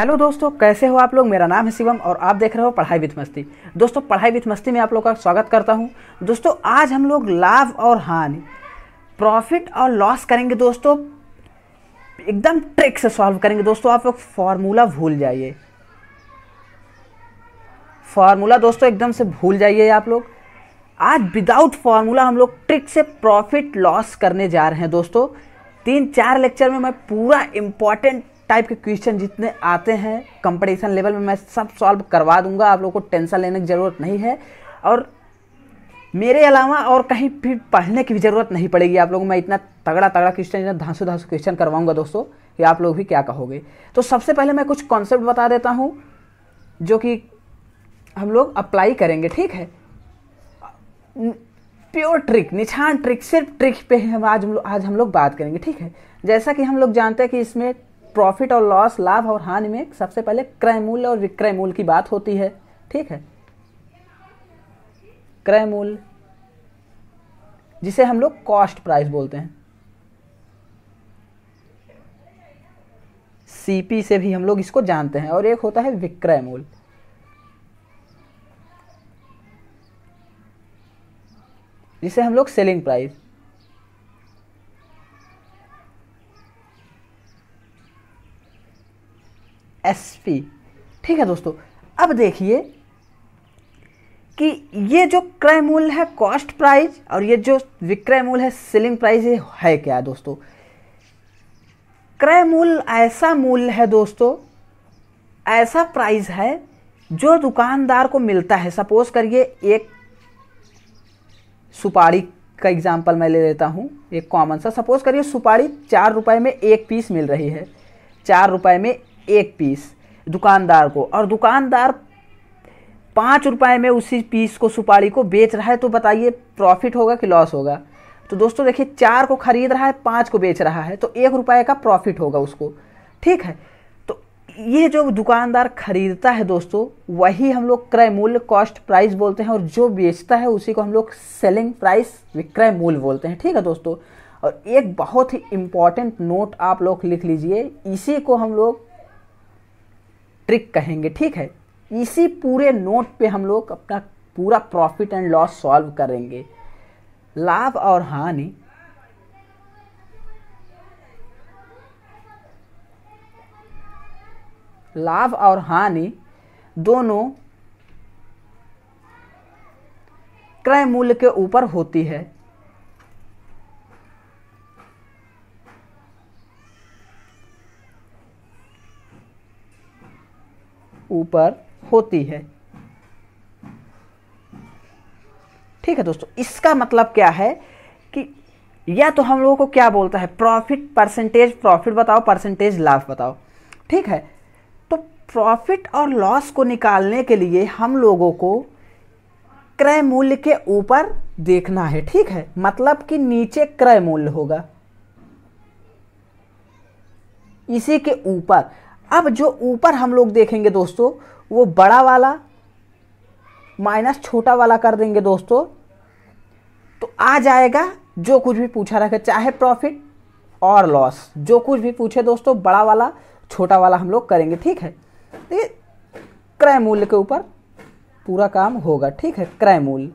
hello दोस्तों कैसे हो आप लोग मेरा नाम है शिवम और आप देख रहे हो पढ़ाई विथ मस्ती दोस्तों पढ़ाई विथ मस्ती में आप लोग का स्वागत करता हूं दोस्तों आज हम लोग लाभ और हानि प्रॉफिट और लॉस करेंगे दोस्तों एकदम ट्रिक से सॉल्व करेंगे दोस्तों आप लोग फार्मूला भूल जाइए फार्मूला दोस्तों एकदम से भूल जाइए आप लोग आज विदाउट फार्मूला हम लोग ट्रिक से प्रॉफिट लॉस करने जा रहे हैं दोस्तों तीन चार लेक्चर में मैं पूरा इम्पॉर्टेंट टाइप के क्वेश्चन जितने आते हैं कंपटीशन लेवल में मैं सब सॉल्व करवा दूंगा आप लोगों को टेंशन लेने की ज़रूरत नहीं है और मेरे अलावा और कहीं भी पढ़ने की भी ज़रूरत नहीं पड़ेगी आप लोगों मैं इतना तगड़ा तगड़ा क्वेश्चन इतना धांसू धांसु क्वेश्चन करवाऊंगा दोस्तों कि आप लोग भी क्या कहोगे तो सबसे पहले मैं कुछ कॉन्सेप्ट बता देता हूँ जो कि हम लोग अप्लाई करेंगे ठीक है प्योर ट्रिक निछान ट्रिक सिर्फ ट्रिक पे हम आज हम लोग आज हम लोग बात करेंगे ठीक है जैसा कि हम लोग जानते हैं कि इसमें प्रॉफिट और लॉस लाभ और हानि में सबसे पहले क्रय मूल्य और विक्रय मूल्य की बात होती है ठीक है क्रय मूल्य जिसे हम लोग कॉस्ट प्राइस बोलते हैं सीपी से भी हम लोग इसको जानते हैं और एक होता है विक्रय मूल्य जिसे हम लोग सेलिंग प्राइस एस पी ठीक है दोस्तों अब देखिए कि ये जो क्रय मूल्य है कॉस्ट प्राइस और ये जो विक्रय मूल्य है सेलिंग प्राइस ये है क्या दोस्तों क्रय मूल्य ऐसा मूल्य है दोस्तों ऐसा प्राइस है जो दुकानदार को मिलता है सपोज करिए एक सुपारी का एग्जाम्पल मैं ले लेता हूँ एक कॉमन सा सपोज करिए सुपारी चार रुपये में एक पीस मिल रही है चार रुपये में एक पीस दुकानदार को और दुकानदार पाँच रुपए में उसी पीस को सुपारी को बेच रहा है तो बताइए प्रॉफिट होगा कि लॉस होगा तो दोस्तों देखिए चार को खरीद रहा है पाँच को बेच रहा है तो एक रुपये का प्रॉफिट होगा उसको ठीक है तो ये जो दुकानदार खरीदता है दोस्तों वही हम लोग क्रय मूल्य कॉस्ट प्राइस बोलते हैं और जो बेचता है उसी को हम लोग सेलिंग प्राइस विक्रय मूल्य बोलते हैं ठीक है दोस्तों और एक बहुत ही इम्पॉर्टेंट नोट आप लोग लिख लीजिए इसी को हम लोग ट्रिक कहेंगे ठीक है इसी पूरे नोट पे हम लोग अपना पूरा प्रॉफिट एंड लॉस सॉल्व करेंगे लाभ और हानि लाभ और हानि दोनों क्रय मूल्य के ऊपर होती है ऊपर होती है ठीक है दोस्तों इसका मतलब क्या है कि या तो हम लोगों को क्या बोलता है प्रॉफिट परसेंटेज प्रॉफिट बताओ परसेंटेज लाभ बताओ ठीक है तो प्रॉफिट और लॉस को निकालने के लिए हम लोगों को क्रय मूल्य के ऊपर देखना है ठीक है मतलब कि नीचे क्रय मूल्य होगा इसी के ऊपर अब जो ऊपर हम लोग देखेंगे दोस्तों वो बड़ा वाला माइनस छोटा वाला कर देंगे दोस्तों तो आ जाएगा जो कुछ भी पूछा रखे चाहे प्रॉफिट और लॉस जो कुछ भी पूछे दोस्तों बड़ा वाला छोटा वाला हम लोग करेंगे ठीक है ये क्रय मूल्य के ऊपर पूरा काम होगा ठीक है क्रय मूल्य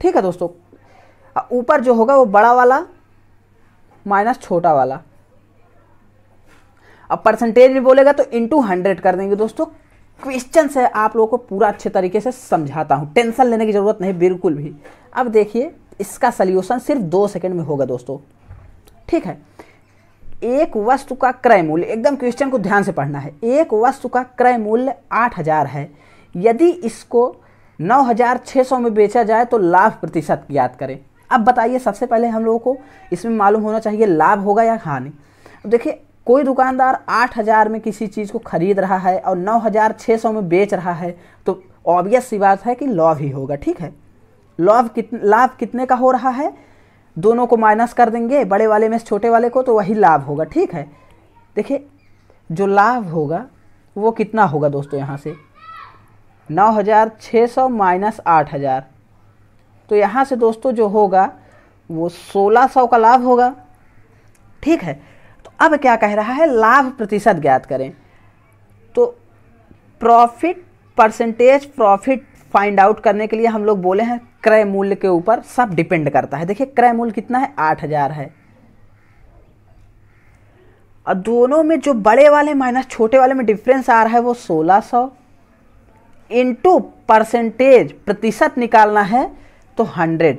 ठीक है दोस्तों ऊपर जो होगा वो बड़ा वाला माइनस छोटा वाला अब परसेंटेज में बोलेगा तो इंटू हंड्रेड कर देंगे दोस्तों क्वेश्चन है आप लोगों को पूरा अच्छे तरीके से समझाता हूँ टेंशन लेने की ज़रूरत नहीं बिल्कुल भी अब देखिए इसका सल्यूशन सिर्फ दो सेकेंड में होगा दोस्तों ठीक है एक वस्तु का क्रय मूल्य एकदम क्वेश्चन को ध्यान से पढ़ना है एक वस्तु का क्रय मूल्य आठ हज़ार है यदि इसको नौ हज़ार छः सौ में बेचा जाए तो लाभ प्रतिशत ज्ञात करें अब बताइए सबसे पहले हम लोगों को इसमें मालूम होना चाहिए लाभ होगा या हानि देखिए कोई दुकानदार आठ हज़ार में किसी चीज़ को खरीद रहा है और नौ हज़ार छः सौ में बेच रहा है तो ऑब्वियस सी बात है कि लॉभ ही होगा ठीक है लॉभ कित लाभ कितने का हो रहा है दोनों को माइनस कर देंगे बड़े वाले में छोटे वाले को तो वही लाभ होगा ठीक है देखिए जो लाभ होगा वो कितना होगा दोस्तों यहाँ से नौ हज़ार छः सौ माइनस आठ हज़ार तो यहाँ से दोस्तों जो होगा वो सोलह सौ का लाभ होगा ठीक है अब क्या कह रहा है लाभ प्रतिशत ज्ञात करें तो profit percentage profit find out करने के लिए हम लोग बोले हैं क्रय मूल्य के ऊपर सब डिपेंड करता है देखिए क्रय मूल्य कितना है आठ हज़ार है और दोनों में जो बड़े वाले माइनस छोटे वाले में डिफरेंस आ रहा है वो सोलह सौ इंटू परसेंटेज प्रतिशत निकालना है तो हंड्रेड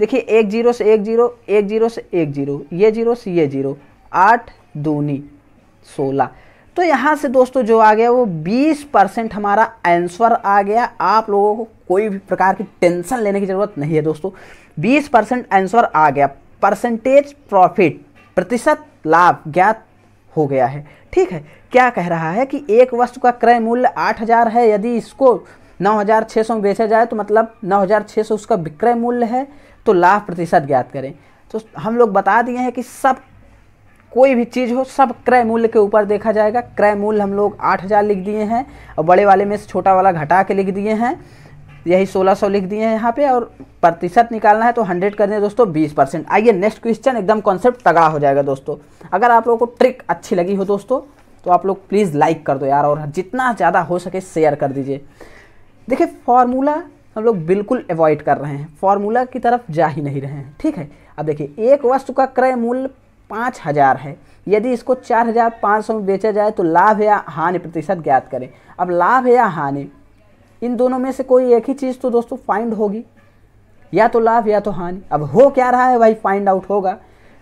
देखिए एक जीरो से एक जीरो एक जीरो से एक जीरो ये जीरो से ये जीरो आठ दूनी सोलह तो यहाँ से दोस्तों जो आ गया वो 20 परसेंट हमारा आंसर आ गया आप लोगों को कोई भी प्रकार की टेंशन लेने की ज़रूरत नहीं है दोस्तों 20 परसेंट आंसर आ गया परसेंटेज प्रॉफिट प्रतिशत लाभ ज्ञात हो गया है ठीक है क्या कह रहा है कि एक वस्तु का क्रय मूल्य 8000 है यदि इसको 9600 में बेचा जाए तो मतलब सौ उसका विक्रय मूल्य है तो लाभ प्रतिशत ज्ञात करें तो हम लोग बता दिए हैं कि सब कोई भी चीज़ हो सब क्रय मूल्य के ऊपर देखा जाएगा क्रय मूल्य हम लोग आठ हज़ार लिख दिए हैं और बड़े वाले में से छोटा वाला घटा के लिख दिए हैं यही 1600 लिख दिए हैं यहाँ पे और प्रतिशत निकालना है तो 100 कर दें दोस्तों 20 परसेंट आइए नेक्स्ट क्वेश्चन एकदम कॉन्सेप्ट तगड़ा हो जाएगा दोस्तों अगर आप लोगों को ट्रिक अच्छी लगी हो दोस्तों तो आप लोग प्लीज़ लाइक कर दो यार और जितना ज़्यादा हो सके शेयर कर दीजिए देखिए फार्मूला हम लोग बिल्कुल अवॉइड कर रहे हैं फार्मूला की तरफ जा ही नहीं रहे हैं ठीक है अब देखिए एक वस्तु का क्रय मूल्य पाँच हज़ार है यदि इसको चार हज़ार पाँच सौ में बेचा जाए तो लाभ या हानि प्रतिशत ज्ञात करें अब लाभ या हानि इन दोनों में से कोई एक ही चीज़ तो दोस्तों फाइंड होगी या तो लाभ या तो हानि अब हो क्या रहा है वही फाइंड आउट होगा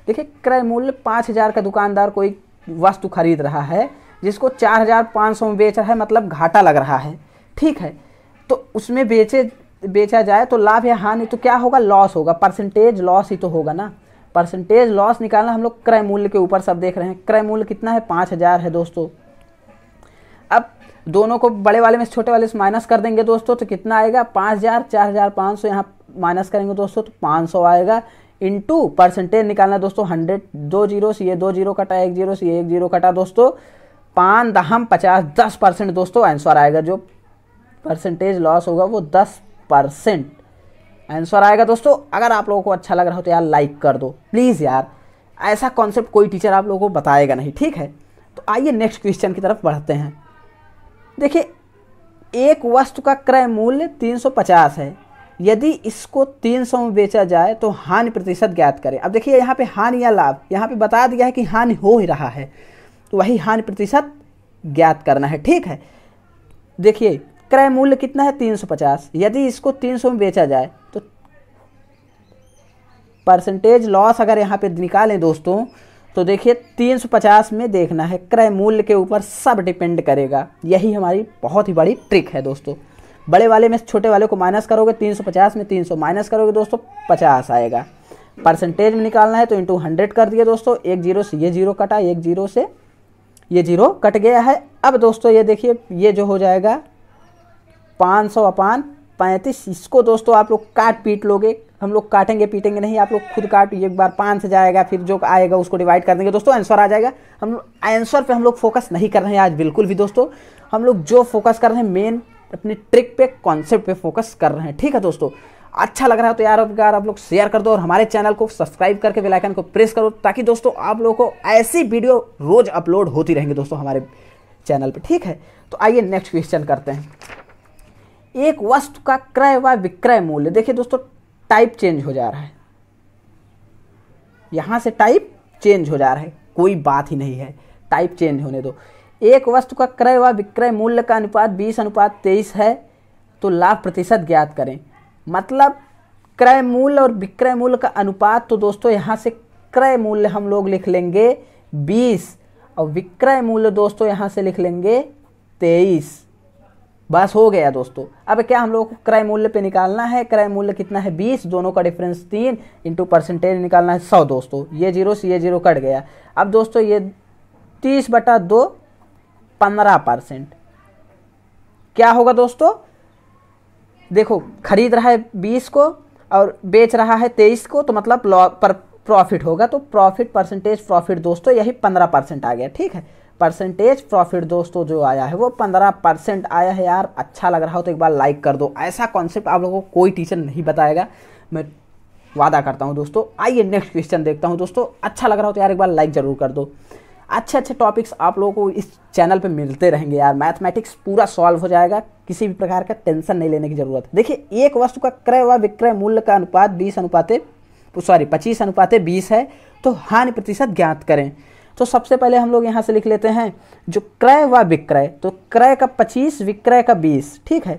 देखिए क्रय मूल्य पाँच हज़ार का दुकानदार कोई वस्तु खरीद रहा है जिसको चार हज़ार पाँच सौ में बेच रहा है मतलब घाटा लग रहा है ठीक है तो उसमें बेचे बेचा जाए तो लाभ या हानि तो क्या होगा लॉस होगा परसेंटेज लॉस ही तो होगा ना परसेंटेज लॉस निकालना हम लोग क्रय मूल्य के ऊपर सब देख रहे हैं क्रय मूल्य कितना है पाँच हज़ार है दोस्तों अब दोनों को बड़े वाले में छोटे वाले से माइनस कर देंगे दोस्तों तो कितना आएगा पाँच हज़ार चार हज़ार पाँच सौ यहाँ माइनस करेंगे दोस्तों तो पाँच सौ आएगा इंटू परसेंटेज निकालना दोस्तों हंड्रेड दो जीरो से ये दो जीरो कटा एक जीरो से ये एक जीरो कटा दोस्तों पाँच दहम पचास दस परसेंट दोस्तों आंसर आएगा जो परसेंटेज लॉस होगा वो दस परसेंट आंसर आएगा दोस्तों अगर आप लोगों को अच्छा लग रहा हो तो यार लाइक कर दो प्लीज़ यार ऐसा कॉन्सेप्ट कोई टीचर आप लोगों को बताएगा नहीं ठीक है तो आइए नेक्स्ट क्वेश्चन की तरफ बढ़ते हैं देखिए एक वस्तु का क्रय मूल्य 350 है यदि इसको 300 में बेचा जाए तो हानि प्रतिशत ज्ञात करें अब देखिए यहाँ पे हानि या लाभ यहाँ पे बता दिया है कि हानि हो ही रहा है तो वही हानि प्रतिशत ज्ञात करना है ठीक है देखिए क्रय मूल्य कितना है 350 यदि इसको 300 में बेचा जाए परसेंटेज लॉस अगर यहाँ पे निकालें दोस्तों तो देखिए 350 में देखना है क्रय मूल्य के ऊपर सब डिपेंड करेगा यही हमारी बहुत ही बड़ी ट्रिक है दोस्तों बड़े वाले में छोटे वाले को माइनस करोगे 350 में 300 माइनस करोगे दोस्तों 50 आएगा परसेंटेज में निकालना है तो इंटू हंड्रेड कर दिए दोस्तों एक जीरो से ये जीरो कटा एक जीरो से ये जीरो कट गया है अब दोस्तों ये देखिए ये जो हो जाएगा पाँच सौ अपान पैंतीस इसको दोस्तों आप लोग काट पीट लोगे हम लोग काटेंगे पीटेंगे नहीं आप लोग खुद काट एक बार पाँच से जाएगा फिर जो आएगा उसको डिवाइड कर देंगे दोस्तों आंसर आ जाएगा हम आंसर पे हम लोग फोकस नहीं कर रहे हैं आज बिल्कुल भी दोस्तों हम लोग जो फोकस कर रहे हैं मेन अपने ट्रिक पे कॉन्सेप्ट पे फोकस कर रहे हैं ठीक है दोस्तों अच्छा लग रहा है तो यार यार आप लोग शेयर कर दो और हमारे चैनल को सब्सक्राइब करके बेल आइकन को प्रेस करो ताकि दोस्तों आप लोगों को ऐसी वीडियो रोज अपलोड होती रहेंगी दोस्तों हमारे चैनल पे ठीक है तो आइए नेक्स्ट क्वेश्चन करते हैं एक वस्तु का क्रय व विक्रय मूल्य देखिए दोस्तों टाइप चेंज हो जा रहा है यहां से टाइप चेंज हो जा रहा है कोई बात ही नहीं है टाइप चेंज होने दो एक वस्तु का क्रय व विक्रय मूल्य का अनुपात बीस अनुपात तेईस है तो लाभ प्रतिशत ज्ञात करें मतलब क्रय मूल्य और विक्रय मूल्य का अनुपात तो दोस्तों यहाँ से क्रय मूल्य हम लोग लिख लेंगे बीस और विक्रय मूल्य दोस्तों यहाँ से लिख लेंगे तेईस बस हो गया दोस्तों अब क्या हम लोग को क्रय मूल्य पे निकालना है क्रय मूल्य कितना है बीस दोनों का डिफरेंस तीन इंटू परसेंटेज निकालना है सौ दोस्तों ये जीरो से ये जीरो कट गया अब दोस्तों ये तीस बटा दो पंद्रह परसेंट क्या होगा दोस्तों देखो खरीद रहा है बीस को और बेच रहा है तेईस को तो मतलब पर प्रॉफिट होगा तो प्रॉफिट परसेंटेज प्रॉफिट दोस्तों यही पंद्रह परसेंट आ गया ठीक है परसेंटेज प्रॉफिट दोस्तों जो आया है वो पंद्रह परसेंट आया है यार अच्छा लग रहा हो तो एक बार लाइक कर दो ऐसा कॉन्सेप्ट आप लोगों को कोई टीचर नहीं बताएगा मैं वादा करता हूँ दोस्तों आइए नेक्स्ट क्वेश्चन देखता हूँ दोस्तों अच्छा लग रहा हो तो यार एक बार लाइक ज़रूर कर दो अच्छे अच्छे टॉपिक्स आप लोगों को इस चैनल पे मिलते रहेंगे यार मैथमेटिक्स पूरा सॉल्व हो जाएगा किसी भी प्रकार का टेंशन नहीं लेने की ज़रूरत है देखिए एक वस्तु का क्रय व विक्रय मूल्य का अनुपात बीस अनुपात सॉरी पच्चीस अनुपात बीस है तो हानि प्रतिशत ज्ञात करें तो सबसे पहले हम लोग यहाँ से लिख लेते हैं जो क्रय व विक्रय तो क्रय का पच्चीस विक्रय का बीस ठीक है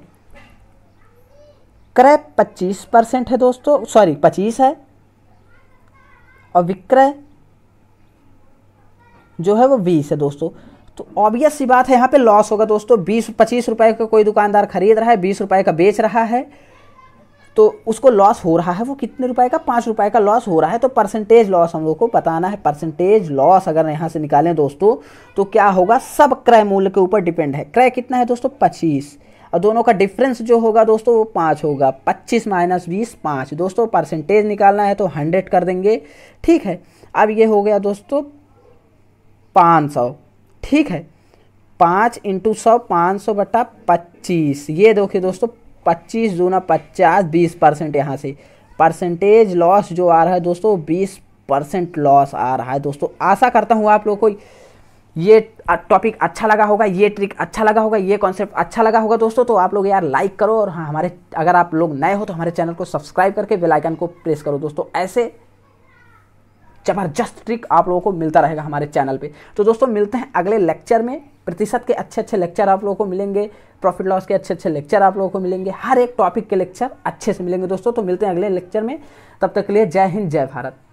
क्रय पच्चीस परसेंट है दोस्तों सॉरी पच्चीस है और विक्रय जो है वो बीस है दोस्तों तो ऑब्वियस सी बात है यहाँ पे लॉस होगा दोस्तों बीस पच्चीस रुपए का कोई दुकानदार खरीद रहा है बीस रुपए का बेच रहा है तो उसको लॉस हो रहा है वो कितने रुपए का पाँच रुपए का लॉस हो रहा है तो परसेंटेज लॉस हम लोग को बताना है परसेंटेज लॉस अगर यहाँ से निकालें दोस्तों तो क्या होगा सब क्रय मूल्य के ऊपर डिपेंड है क्रय कितना है दोस्तों पच्चीस और दोनों का डिफरेंस जो होगा दोस्तों वो पाँच होगा पच्चीस माइनस बीस पाँच दोस्तों परसेंटेज निकालना है तो हंड्रेड कर देंगे ठीक है अब ये हो गया दोस्तों पाँच सौ ठीक है पाँच इंटू सौ पाँच सौ बटा पच्चीस ये देखिए दोस्तों पच्चीस दूना पचास बीस परसेंट यहाँ से परसेंटेज लॉस जो आ रहा है दोस्तों बीस परसेंट लॉस आ रहा है दोस्तों आशा करता हूँ आप लोग को ये टॉपिक अच्छा लगा होगा ये ट्रिक अच्छा लगा होगा ये कॉन्सेप्ट अच्छा लगा होगा दोस्तों तो आप लोग यार लाइक करो और हाँ हमारे अगर आप लोग नए हो तो हमारे चैनल को सब्सक्राइब करके बेलाइकन को प्रेस करो दोस्तों ऐसे जबरदस्त ट्रिक आप लोगों को मिलता रहेगा हमारे चैनल पे तो दोस्तों मिलते हैं अगले लेक्चर में प्रतिशत के अच्छे अच्छे लेक्चर आप लोगों को मिलेंगे प्रॉफिट लॉस के अच्छे अच्छे लेक्चर आप लोगों को मिलेंगे हर एक टॉपिक के लेक्चर अच्छे से मिलेंगे दोस्तों तो मिलते हैं अगले लेक्चर में तब तक के लिए जय हिंद जय भारत